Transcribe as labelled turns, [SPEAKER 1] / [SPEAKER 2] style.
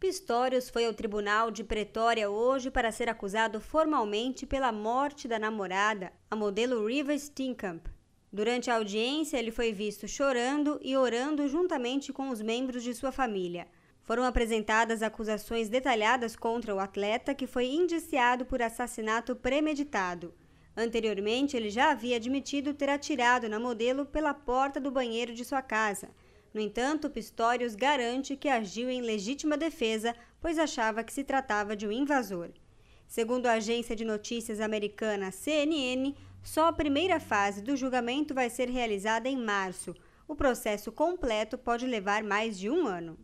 [SPEAKER 1] Pistórios foi ao tribunal de Pretória hoje para ser acusado formalmente pela morte da namorada, a modelo Riva Steenkamp. Durante a audiência, ele foi visto chorando e orando juntamente com os membros de sua família. Foram apresentadas acusações detalhadas contra o atleta, que foi indiciado por assassinato premeditado. Anteriormente, ele já havia admitido ter atirado na modelo pela porta do banheiro de sua casa. No entanto, Pistórios garante que agiu em legítima defesa, pois achava que se tratava de um invasor. Segundo a agência de notícias americana CNN, só a primeira fase do julgamento vai ser realizada em março. O processo completo pode levar mais de um ano.